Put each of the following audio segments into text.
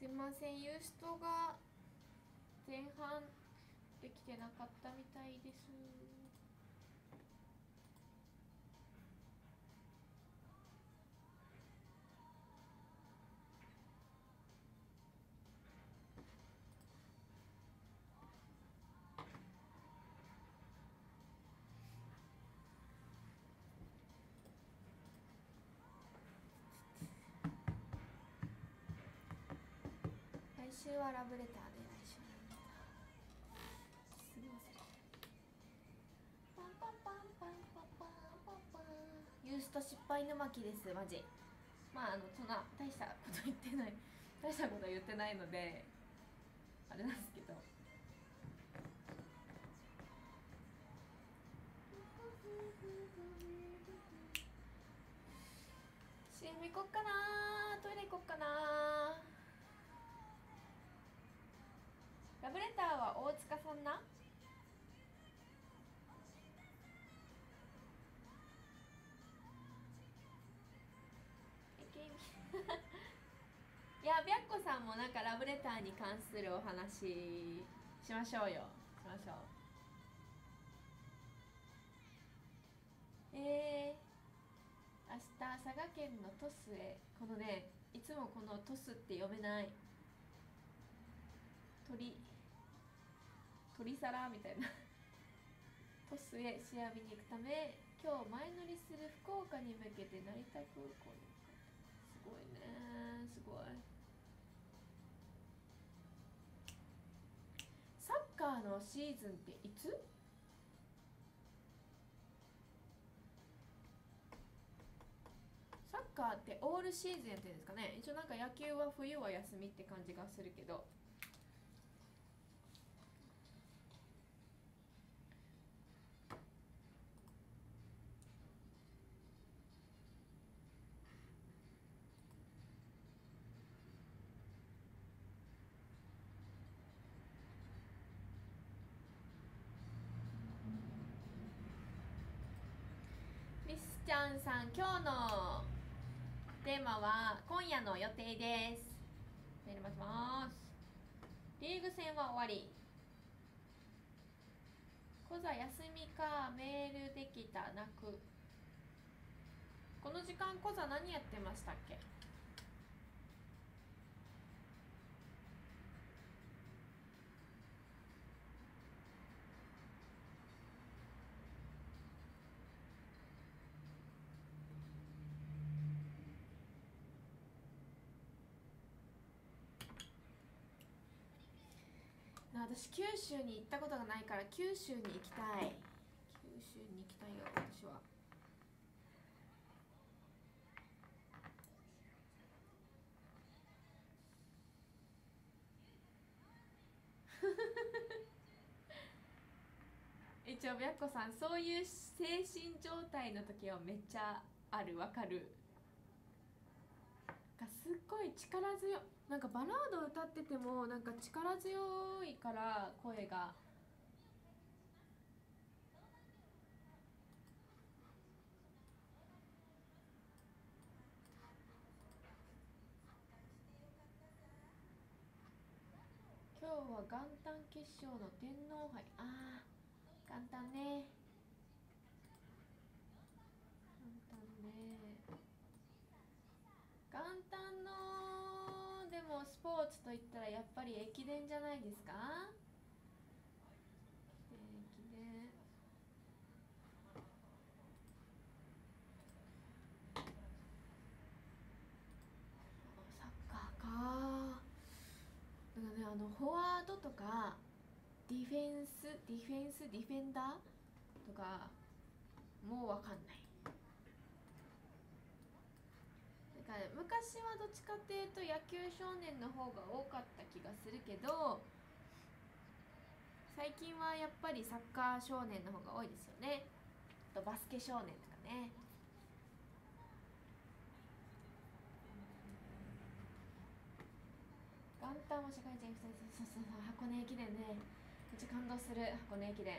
すいませんユーストが前半できてなかったみたいです。週はラブレターで来週すみませんパンパンパンパンパンパンパンパンユースト失敗沼木ですマジまああのそんな大したこと言ってない大したこと言ってないのであれなんですけどシェミ行こっかなトイレ行こっかなラブレターは大塚さんな いや白子さんもなんかラブレターに関するお話しましょうよしましょうえー、明日佐賀県の鳥栖へこのねいつもこの鳥栖って読めない鳥鳥皿みたいな鳥栖へ試合見に行くため今日前乗りする福岡に向けて成田空港に向かってすごいねすごいサッカーのシーズンっていつサッカーってオールシーズンやってるんですかね一応なんか野球は冬は休みって感じがするけどミスちゃんさん今日のテーマは今夜の予定ですメール待ちますリーグ戦は終わり小座休みかメールできた泣くこの時間小座何やってましたっけ私九州に行ったことがないから九州に行きたい九州に行きたいよ私は。一応白子さんそういう精神状態の時はめっちゃあるわかるかすっごい力強いなんかバラード歌っててもなんか力強いから声が。今日は元旦決勝の天皇杯ああ元旦ねスポーツといったらやっぱり駅伝じゃないですか駅伝サッカーかだからねあのフォワードとかディフェンスディフェンスディフェンダーとかもう分かんない昔はどっちかっていうと野球少年の方が多かった気がするけど最近はやっぱりサッカー少年の方が多いですよねとバスケ少年とかね元旦も社会人2人そうそうそう箱根駅伝ねめっちゃ感動する箱根駅伝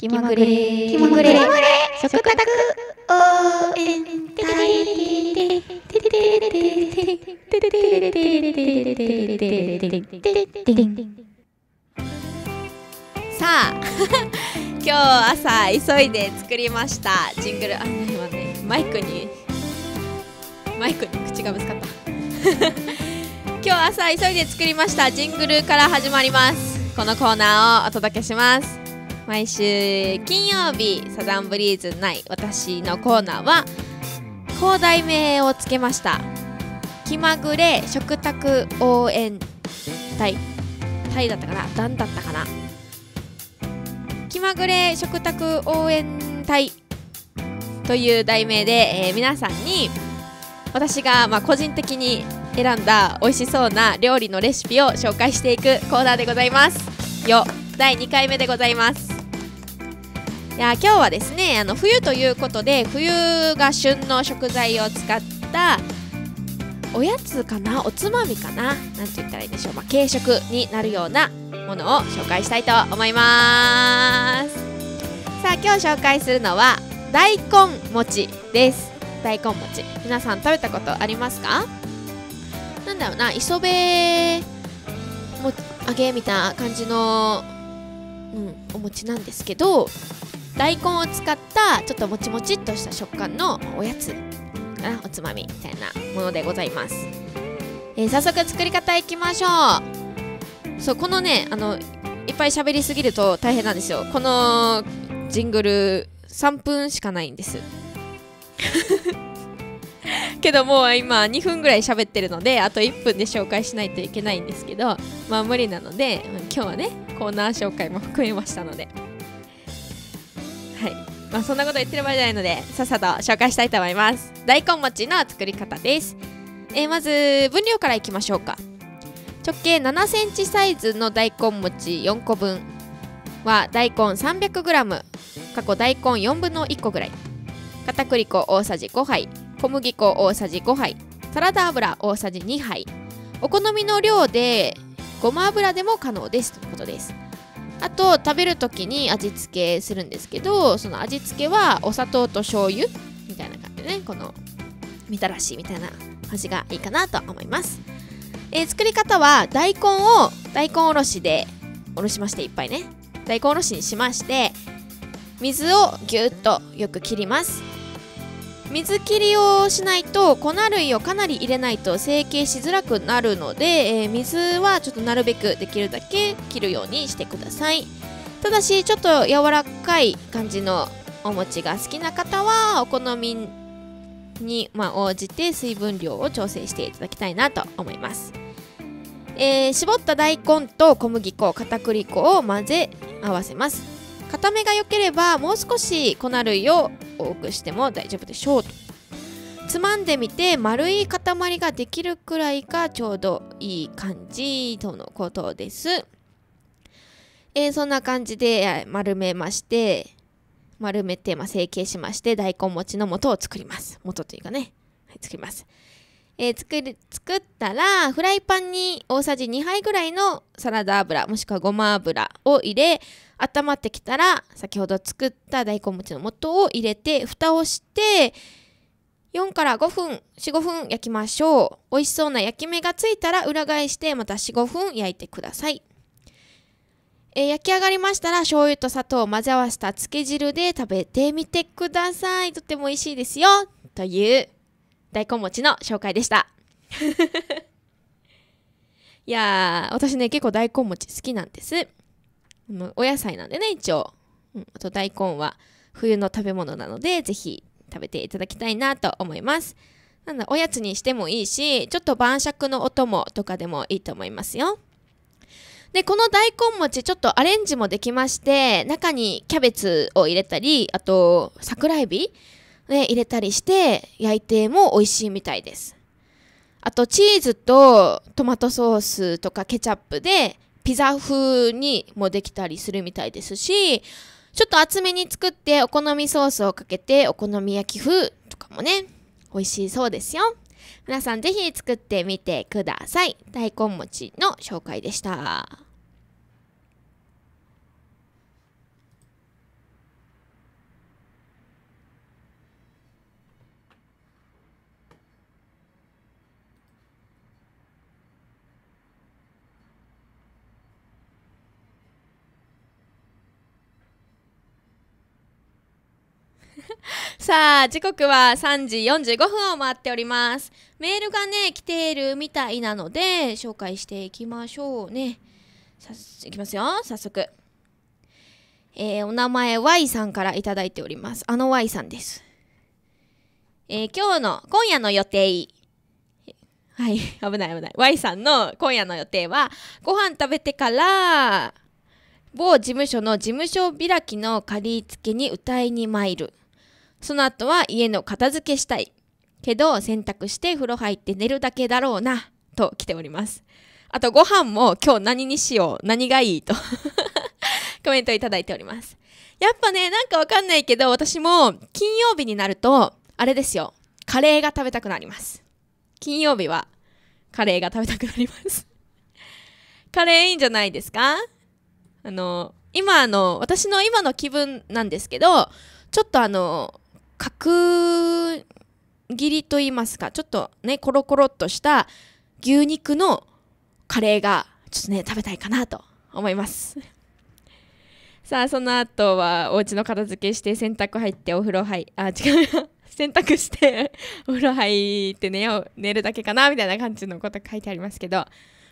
気まぐれ気まぐれ食卓応援隊さあ 今日朝急いで作りましたジングルあ今ねマイクにマイクに口がぶつかった 今日朝急いで作りましたジングルから始まりますこのコーナーをお届けします毎週金曜日サザンブリーズない私のコーナーは高題名をつけました気まぐれ食卓応援隊隊だったかな団だったかな気まぐれ食卓応援隊という題名で、えー、皆さんに私がまあ個人的に選んだ美味しそうな料理のレシピを紹介していくコーナーでございますよ第2回目でございますや今日はですねあの冬ということで冬が旬の食材を使ったおやつかなおつまみかななんて言ったらいいでしょう、まあ、軽食になるようなものを紹介したいと思いますさあ今日紹介するのは大根餅です大根餅皆さん食べたことありますかなんだろうな磯辺も揚げみたいな感じの、うん、お餅なんですけど大根を使ったちょっともちもちっとした食感のおやつかおつまみみたいなものでございます、えー、早速作り方いきましょうそうこのねあのいっぱい喋りすぎると大変なんですよこのジングル3分しかないんです けどもう今2分ぐらい喋ってるのであと1分で紹介しないといけないんですけどまあ無理なので今日はねコーナー紹介も含めましたので。はいまあ、そんなこと言ってる場合じゃないのでさっさと紹介したいと思います大根餅の作り方です、えー、まず分量からいきましょうか直径7センチサイズの大根餅4個分は大根 300g 過去大根4分の1個ぐらい片栗粉大さじ5杯小麦粉大さじ5杯サラダ油大さじ2杯お好みの量でごま油でも可能ですということですあと食べる時に味付けするんですけどその味付けはお砂糖と醤油みたいな感じでねこのみたらしみたいな味がいいかなと思います、えー、作り方は大根を大根おろしでおろしましていっぱいね大根おろしにしまして水をぎゅっとよく切ります水切りをしないと粉類をかなり入れないと成形しづらくなるので、えー、水はちょっとなるべくできるだけ切るようにしてくださいただしちょっと柔らかい感じのお餅が好きな方はお好みに、まあ、応じて水分量を調整していただきたいなと思います、えー、絞った大根と小麦粉片栗粉を混ぜ合わせます固めが良ければもう少し粉類を多くしても大丈夫でしょうとつまんでみて丸い塊ができるくらいがちょうどいい感じとのことです、えー、そんな感じで丸めまして丸めて、まあ、成形しまして大根餅の素を作ります素というかね、はい、作りますえー、作る作ったらフライパンに大さじ2杯ぐらいのサラダ油もしくはごま油を入れ温まってきたら先ほど作った大根餅の素を入れて蓋をして4から5分45分焼きましょう美味しそうな焼き目がついたら裏返してまた45分焼いてください、えー、焼き上がりましたら醤油と砂糖を混ぜ合わせた漬け汁で食べてみてくださいとても美味しいですよという大根餅の紹介でした いやー私ね結構大根餅好きなんですお野菜なんでね一応、うん、あと大根は冬の食べ物なので是非食べていただきたいなと思いますなんだおやつにしてもいいしちょっと晩酌のお供とかでもいいと思いますよでこの大根餅ちょっとアレンジもできまして中にキャベツを入れたりあと桜えび、ね、入れたりして焼いても美味しいみたいですあとチーズとトマトソースとかケチャップでピザ風にもできたりするみたいですし、ちょっと厚めに作ってお好みソースをかけてお好み焼き風とかもね、美味しそうですよ。皆さんぜひ作ってみてください。大根餅の紹介でした。さあ、時刻は3時45分を回っております。メールがね、来ているみたいなので、紹介していきましょうね。さいきますよ、早速。えー、お名前 Y さんから頂いております。あの Y さんです。えー、今日の、今夜の予定。はい、危ない危ない。Y さんの今夜の予定は、ご飯食べてから、某事務所の事務所開きの借り付けに歌いに参る。その後は家の片付けしたい。けど洗濯して風呂入って寝るだけだろうな、と来ております。あとご飯も今日何にしよう、何がいいと コメントいただいております。やっぱね、なんかわかんないけど、私も金曜日になると、あれですよ、カレーが食べたくなります。金曜日はカレーが食べたくなります カレーいいんじゃないですかあの、今あの、私の今の気分なんですけど、ちょっとあの、角切りと言いますか、ちょっとね、コロコロっとした牛肉のカレーが、ちょっとね、食べたいかなと思います。さあ、その後は、お家の片付けして、洗濯入って、お風呂入、あ、違う 洗濯して お風呂入って寝よう、寝るだけかな、みたいな感じのこと書いてありますけど、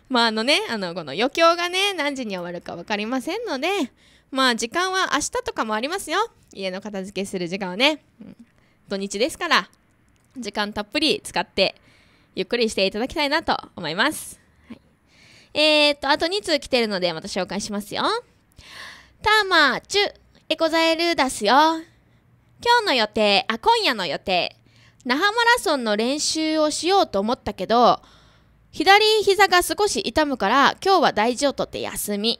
まあ、あのね、あの、この余興がね、何時に終わるか分かりませんので、まあ時間は明日とかもありますよ家の片付けする時間はね、うん、土日ですから時間たっぷり使ってゆっくりしていただきたいなと思います、はい、えー、っとあと2通来てるのでまた紹介しますよたまちゅエコザエルダスよ今日の予定あ今夜の予定那覇マラソンの練習をしようと思ったけど左膝が少し痛むから今日は大事をとって休み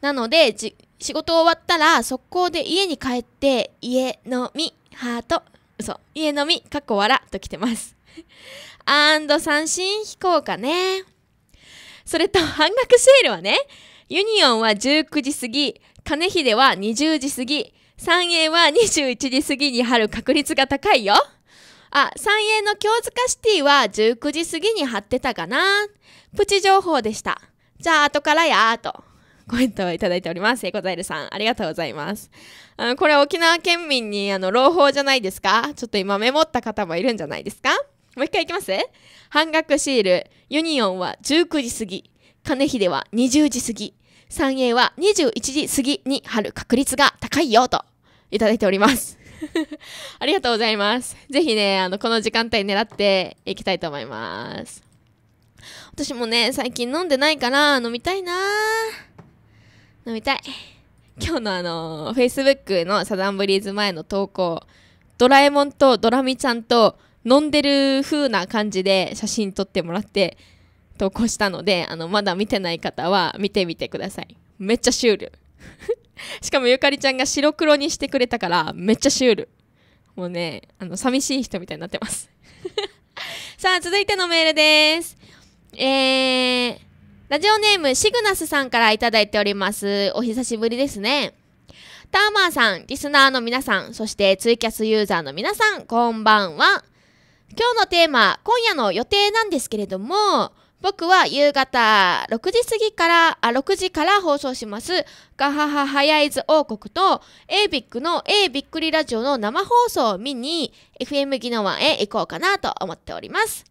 なので仕事終わったら、速攻で家に帰って、家飲み、ハート、嘘、家飲み、かっこ笑ら、と来てます。アンド三振飛行かね。それと、半額セールはね、ユニオンは19時過ぎ、金秀は20時過ぎ、三栄は21時過ぎに貼る確率が高いよ。あ、三栄の京塚シティは19時過ぎに貼ってたかな。プチ情報でした。じゃあ、後からやーと。コメントをいただいております。エコザイルさん、ありがとうございます。あのこれ沖縄県民にあの朗報じゃないですかちょっと今メモった方もいるんじゃないですかもう一回いきます半額シール、ユニオンは19時過ぎ、金では20時過ぎ、三栄は21時過ぎに貼る確率が高いよといただいております。ありがとうございます。ぜひね、あの、この時間帯狙っていきたいと思います。私もね、最近飲んでないから飲みたいな飲みたい今日のあのフェイスブックのサザンブリーズ前の投稿ドラえもんとドラミちゃんと飲んでる風な感じで写真撮ってもらって投稿したのであのまだ見てない方は見てみてくださいめっちゃシュール しかもゆかりちゃんが白黒にしてくれたからめっちゃシュールもうねあの寂しい人みたいになってます さあ続いてのメールですえーラジオネームシグナスさんからいただいております。お久しぶりですね。ターマーさん、リスナーの皆さん、そしてツイキャスユーザーの皆さん、こんばんは。今日のテーマ、今夜の予定なんですけれども、僕は夕方6時過ぎから、あ、6時から放送します、ガハハハヤイズ王国と、A ビックの A びっくりラジオの生放送を見に、FM 技能湾へ行こうかなと思っております。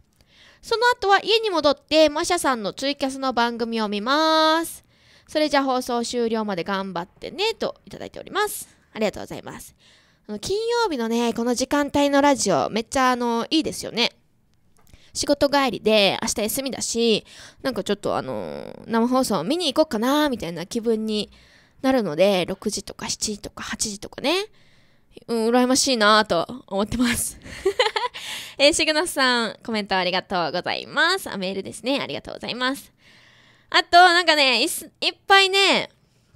その後は家に戻ってマシャさんのツイキャスの番組を見ます。それじゃ放送終了まで頑張ってねといただいております。ありがとうございます。金曜日のね、この時間帯のラジオ、めっちゃあの、いいですよね。仕事帰りで明日休みだし、なんかちょっとあの、生放送見に行こうかな、みたいな気分になるので、6時とか7時とか8時とかね、うん、羨ましいなと思ってます。えー、シグナスさん、コメントありがとうございます。あ、メールですね。ありがとうございます。あと、なんかね、いっぱいね、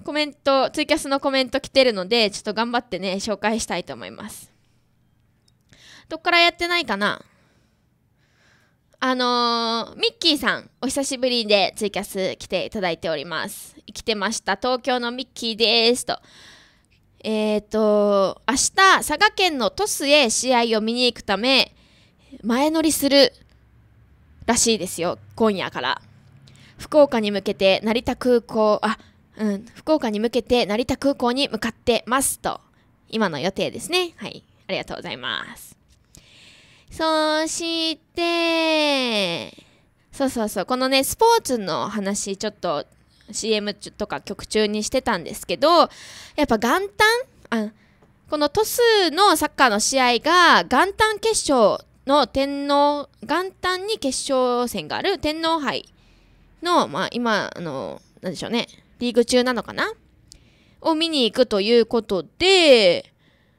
コメント、ツイキャスのコメント来てるので、ちょっと頑張ってね、紹介したいと思います。どっからやってないかなあのー、ミッキーさん、お久しぶりでツイキャス来ていただいております。生きてました。東京のミッキーですと。えっ、ー、と、明日、佐賀県の鳥栖へ試合を見に行くため、前乗りするらしいですよ、今夜から。福岡に向けて成田空港、あ、うん、福岡に向けて成田空港に向かってますと、今の予定ですね。はい、ありがとうございます。そして、そうそうそう、このね、スポーツの話、ちょっと CM とか曲中にしてたんですけど、やっぱ元旦、あこのトスのサッカーの試合が元旦決勝の天皇、元旦に決勝戦がある天皇杯の、まあ、今、あの、なんでしょうね、リーグ中なのかなを見に行くということで、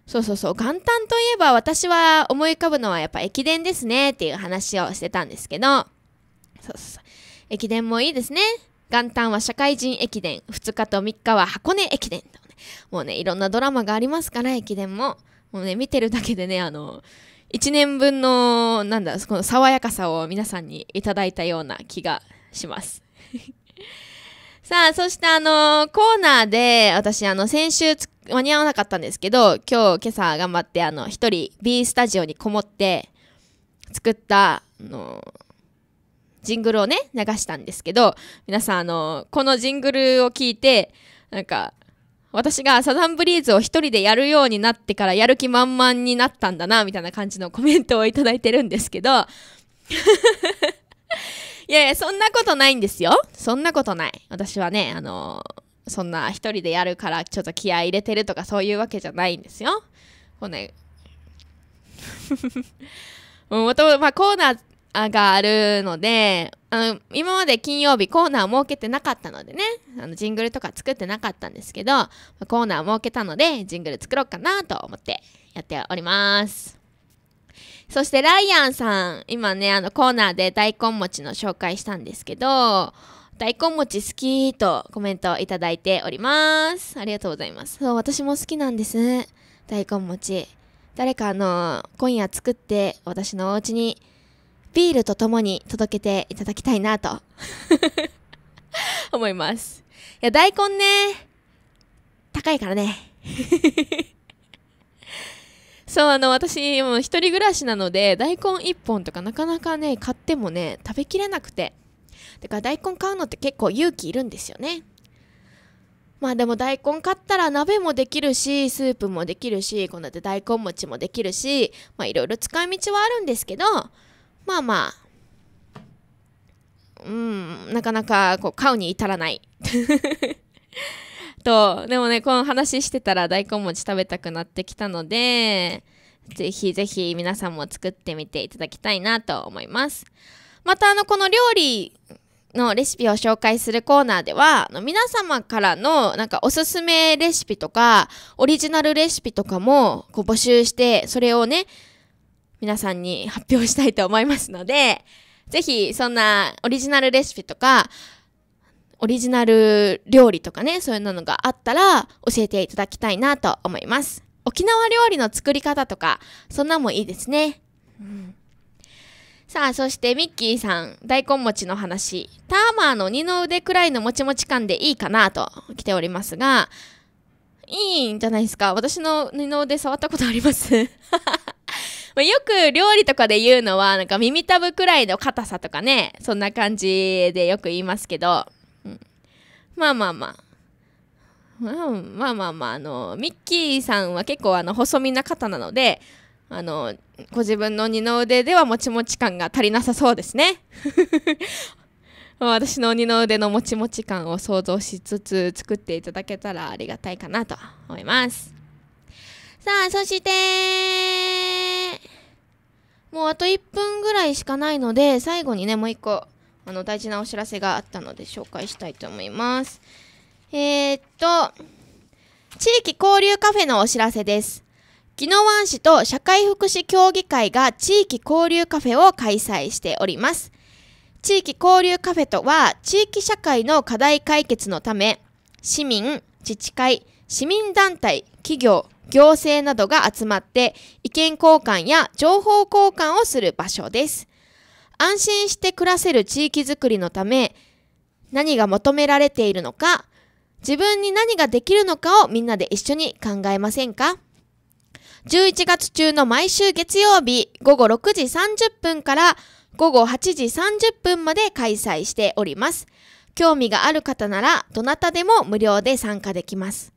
そうそうそう、元旦といえば私は思い浮かぶのはやっぱ駅伝ですねっていう話をしてたんですけど、そうそうそう、駅伝もいいですね。元旦は社会人駅伝、2日と3日は箱根駅伝と、ね、もうね、いろんなドラマがありますから、駅伝も。もうね、見てるだけでね、あの、1年分のなんだこの爽やかさを皆さんにいただいたような気がします さあそしてあのコーナーで私あの先週間に合わなかったんですけど今日今朝頑張ってあの1人 B スタジオにこもって作ったあのジングルをね流したんですけど皆さんあのこのジングルを聞いてなんか私がサザンブリーズを一人でやるようになってからやる気満々になったんだな、みたいな感じのコメントをいただいてるんですけど、いやいや、そんなことないんですよ。そんなことない。私はね、あのそんな一人でやるからちょっと気合入れてるとかそういうわけじゃないんですよ。こうね、もともと、まあ、コーナーがあるので、あの今まで金曜日コーナー設けてなかったのでねあのジングルとか作ってなかったんですけどコーナー設けたのでジングル作ろうかなと思ってやっておりますそしてライアンさん今ねあのコーナーで大根餅の紹介したんですけど大根餅好きとコメントいただいておりますありがとうございますそう私も好きなんです大根餅誰かあの今夜作って私のお家にビールとともに届けていただきたいなと 思います。いや、大根ね、高いからね。そう、あの、私、もう一人暮らしなので、大根一本とかなかなかね、買ってもね、食べきれなくて。だから大根買うのって結構勇気いるんですよね。まあでも大根買ったら鍋もできるし、スープもできるし、こうやって大根餅もできるし、まあいろいろ使い道はあるんですけど、まあまあ、うん、なかなかこう買うに至らない。と、でもね、この話してたら大根餅食べたくなってきたので、ぜひぜひ皆さんも作ってみていただきたいなと思います。またあの、この料理のレシピを紹介するコーナーでは、皆様からのなんかおすすめレシピとか、オリジナルレシピとかもこう募集して、それをね、皆さんに発表したいと思いますので、ぜひそんなオリジナルレシピとか、オリジナル料理とかね、そういうのがあったら教えていただきたいなと思います。沖縄料理の作り方とか、そんなもいいですね。うん、さあ、そしてミッキーさん、大根餅の話。ターマーの二の腕くらいのもちもち感でいいかなと来ておりますが、いいんじゃないですか。私の二の腕触ったことあります。まあ、よく料理とかで言うのは、なんか耳たぶくらいの硬さとかね、そんな感じでよく言いますけど、うん、まあまあまあ。まあ、まあまあまああの、ミッキーさんは結構あの、細身な方なので、あの、ご自分の二の腕ではもちもち感が足りなさそうですね。私の二の腕のもちもち感を想像しつつ作っていただけたらありがたいかなと思います。さあ、そして、もうあと1分ぐらいしかないので、最後にね、もう1個、あの、大事なお知らせがあったので紹介したいと思います。えー、っと、地域交流カフェのお知らせです。宜野湾市と社会福祉協議会が地域交流カフェを開催しております。地域交流カフェとは、地域社会の課題解決のため、市民、自治会、市民団体、企業、行政などが集まって意見交換や情報交換をする場所です。安心して暮らせる地域づくりのため、何が求められているのか、自分に何ができるのかをみんなで一緒に考えませんか11月中の毎週月曜日午後6時30分から午後8時30分まで開催しております。興味がある方ならどなたでも無料で参加できます。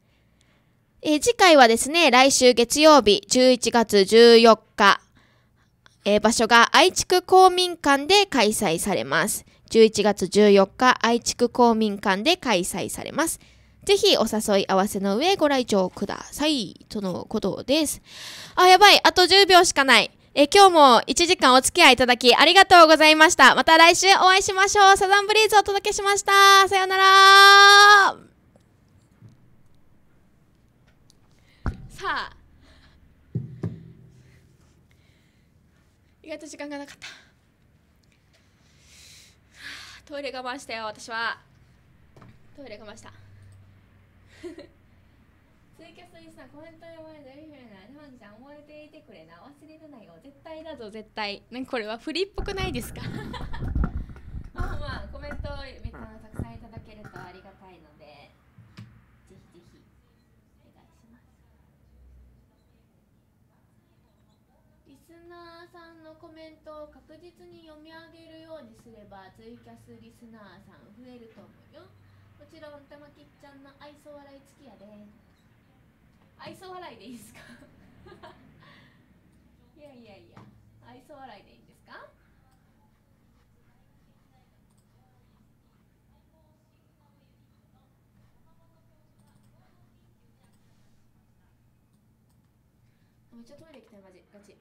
えー、次回はですね、来週月曜日11月14日、えー、場所が愛知区公民館で開催されます。11月14日、愛知区公民館で開催されます。ぜひお誘い合わせの上ご来場ください。とのことです。あ、やばい。あと10秒しかない。え、今日も1時間お付き合いいただきありがとうございました。また来週お会いしましょう。サザンブリーズをお届けしました。さよなら。は意外と時間がなかった、トイレ我慢したよ私はトイレ我慢した ツイキャスにさコメント弱いのよりひめな日本ちゃん覚えていてくれな忘れるなよ絶対だぞ絶対ねこれはフリっぽくないですか まあまあコメントめっちゃたくさんいただけるとありがたいのンナーさんのコメントを確実に読み上げるようにすればツイキャスリスナーさん増えると思うよもちろん玉木ちゃんの愛想笑い付きやで愛想笑いでいいですか いやいやいや愛想笑いでいいんですかめっちゃトイレ行きたいマジガチ